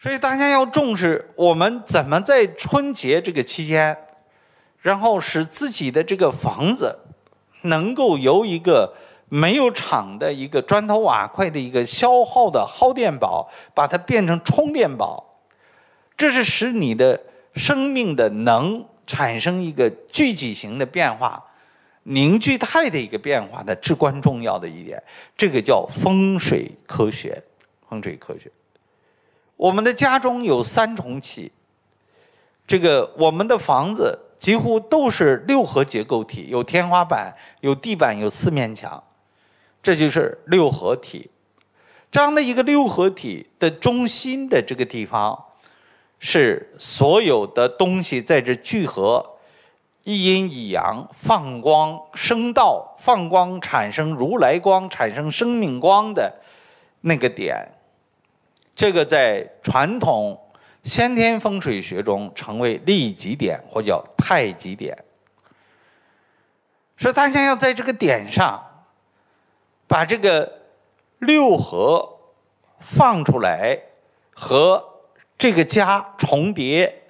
所以大家要重视我们怎么在春节这个期间，然后使自己的这个房子能够由一个没有厂的一个砖头瓦块的一个消耗的耗电宝，把它变成充电宝，这是使你的生命的能产生一个聚集型的变化、凝聚态的一个变化的至关重要的一点。这个叫风水科学，风水科学。我们的家中有三重起，这个我们的房子几乎都是六合结构体，有天花板、有地板、有四面墙，这就是六合体。这样的一个六合体的中心的这个地方，是所有的东西在这聚合，一阴一阳，放光生道，放光产生如来光，产生生命光的那个点。这个在传统先天风水学中成为利极点，或叫太极点。说大家要在这个点上，把这个六合放出来，和这个家重叠，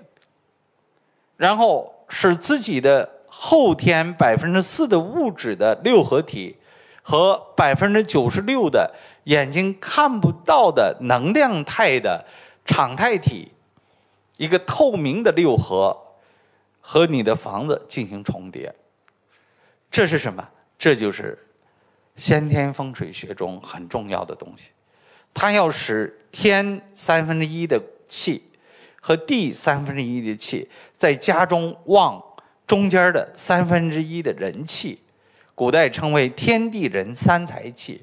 然后使自己的后天百分之四的物质的六合体和百分之九十六的。眼睛看不到的能量态的场态体，一个透明的六合，和你的房子进行重叠，这是什么？这就是先天风水学中很重要的东西。它要使天三分之一的气和地三分之一的气在家中旺中间的三分之一的人气，古代称为天地人三才气。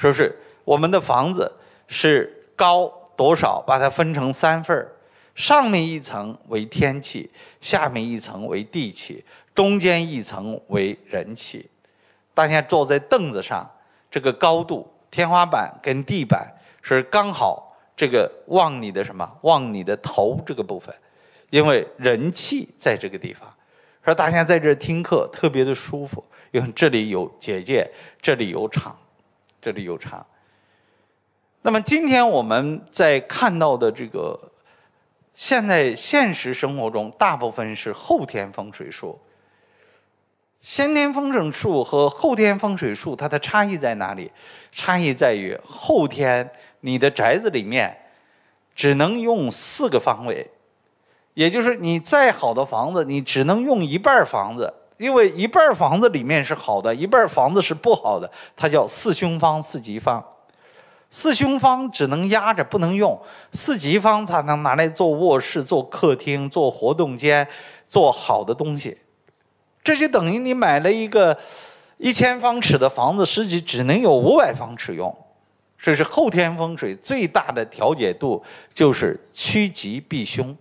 说是我们的房子是高多少，把它分成三份儿，上面一层为天气，下面一层为地气，中间一层为人气。大家坐在凳子上，这个高度，天花板跟地板是刚好这个望你的什么望你的头这个部分，因为人气在这个地方，说大家在这儿听课特别的舒服，因为这里有结界，这里有场。这里有差。那么今天我们在看到的这个，现在现实生活中大部分是后天风水术。先天风水术和后天风水术，它的差异在哪里？差异在于后天你的宅子里面只能用四个方位，也就是你再好的房子，你只能用一半房子。因为一半房子里面是好的，一半房子是不好的，它叫四凶方、四吉方。四凶方只能压着不能用，四吉方才能拿来做卧室、做客厅、做活动间、做好的东西。这就等于你买了一个一千方尺的房子，实际只能有五百方尺用。这是后天风水最大的调节度，就是趋吉避凶，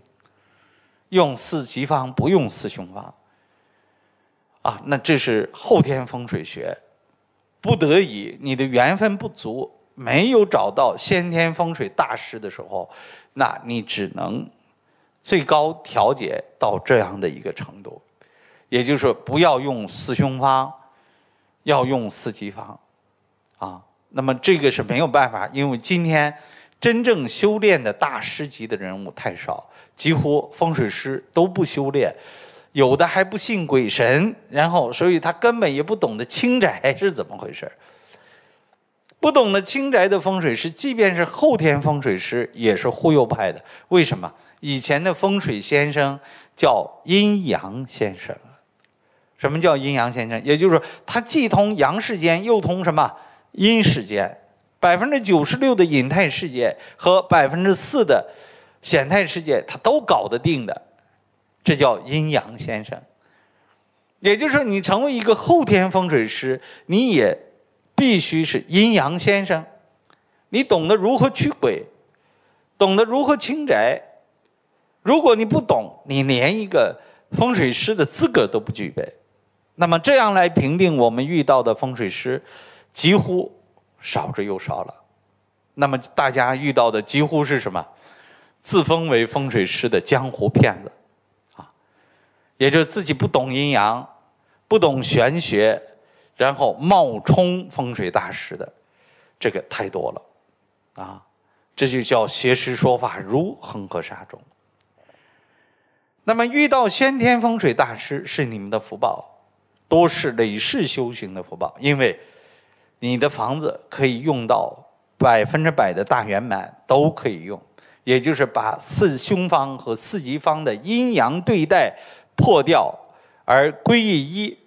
用四吉方，不用四凶方。啊，那这是后天风水学，不得已，你的缘分不足，没有找到先天风水大师的时候，那你只能最高调节到这样的一个程度，也就是不要用四凶方，要用四吉方，啊，那么这个是没有办法，因为今天真正修炼的大师级的人物太少，几乎风水师都不修炼。有的还不信鬼神，然后所以他根本也不懂得清宅是怎么回事不懂得清宅的风水师，即便是后天风水师也是忽悠派的。为什么？以前的风水先生叫阴阳先生。什么叫阴阳先生？也就是说，他既通阳世间，又通什么阴世间？百分之九十六的隐态世界和百分之四的显态世界，他都搞得定的。这叫阴阳先生，也就是说，你成为一个后天风水师，你也必须是阴阳先生。你懂得如何驱鬼，懂得如何清宅。如果你不懂，你连一个风水师的资格都不具备。那么，这样来评定我们遇到的风水师，几乎少之又少了。那么，大家遇到的几乎是什么？自封为风水师的江湖骗子。也就是自己不懂阴阳，不懂玄学，然后冒充风水大师的，这个太多了，啊，这就叫邪师说法如恒河沙中。那么遇到先天风水大师是你们的福报，都是累世修行的福报，因为你的房子可以用到百分之百的大圆满都可以用，也就是把四凶方和四吉方的阴阳对待。破掉，而归于一，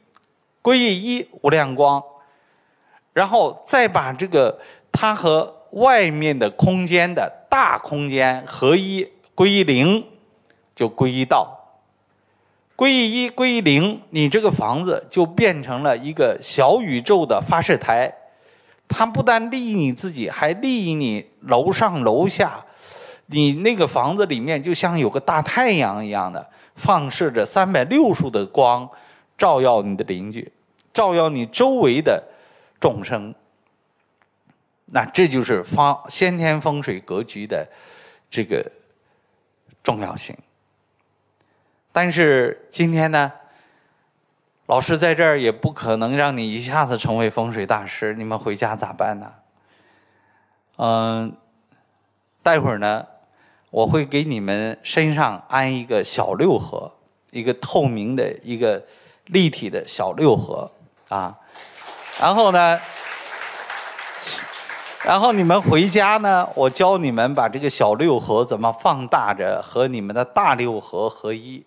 归于一无量光，然后再把这个它和外面的空间的大空间合一归于零，就归于道，归于一归于零，你这个房子就变成了一个小宇宙的发射台，它不但利于你自己，还利于你楼上楼下，你那个房子里面就像有个大太阳一样的。放射着三百六十度的光，照耀你的邻居，照耀你周围的众生。那这就是方先天风水格局的这个重要性。但是今天呢，老师在这儿也不可能让你一下子成为风水大师，你们回家咋办呢？嗯，待会儿呢。我会给你们身上安一个小六合，一个透明的一个立体的小六合啊，然后呢，然后你们回家呢，我教你们把这个小六合怎么放大着和你们的大六合合一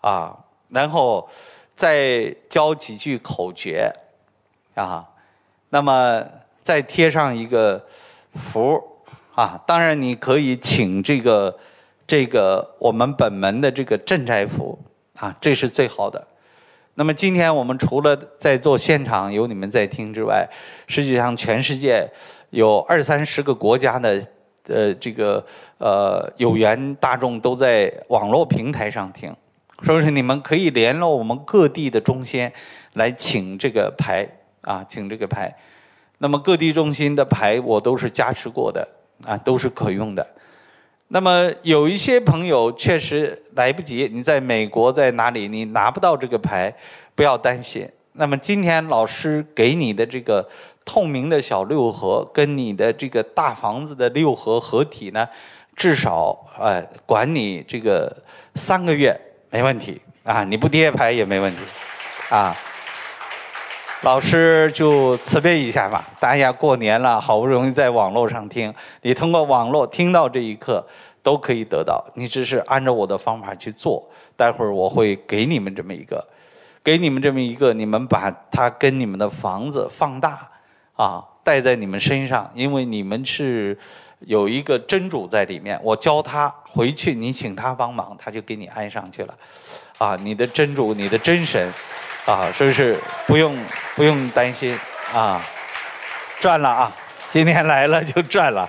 啊，然后再教几句口诀啊，那么再贴上一个符。啊，当然你可以请这个这个我们本门的这个镇宅符啊，这是最好的。那么今天我们除了在座现场有你们在听之外，实际上全世界有二三十个国家的呃这个呃有缘大众都在网络平台上听，是不是？你们可以联络我们各地的中心来请这个牌啊，请这个牌。那么各地中心的牌我都是加持过的。啊，都是可用的。那么有一些朋友确实来不及，你在美国在哪里，你拿不到这个牌，不要担心。那么今天老师给你的这个透明的小六合跟你的这个大房子的六合合体呢，至少呃管你这个三个月没问题啊，你不跌牌也没问题啊。老师就慈悲一下吧，大家过年了，好不容易在网络上听，你通过网络听到这一课，都可以得到。你只是按照我的方法去做，待会儿我会给你们这么一个，给你们这么一个，你们把它跟你们的房子放大啊，戴在你们身上，因为你们是有一个真主在里面。我教他回去，你请他帮忙，他就给你安上去了，啊，你的真主，你的真神，啊，是不是不用。不用担心，啊，赚了啊！今天来了就赚了，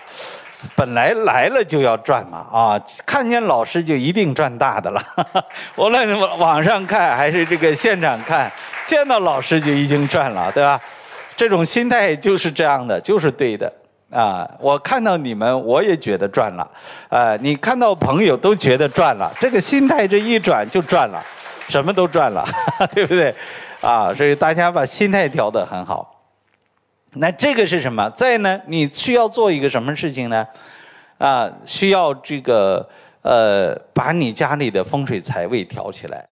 本来来了就要赚嘛，啊！看见老师就一定赚大的了，无论网网上看还是这个现场看，见到老师就已经赚了，对吧？这种心态就是这样的，就是对的啊！我看到你们，我也觉得赚了，啊！你看到朋友都觉得赚了，这个心态这一转就赚了，什么都赚了，对不对？啊，所以大家把心态调得很好。那这个是什么？再呢，你需要做一个什么事情呢？啊，需要这个呃，把你家里的风水财位调起来。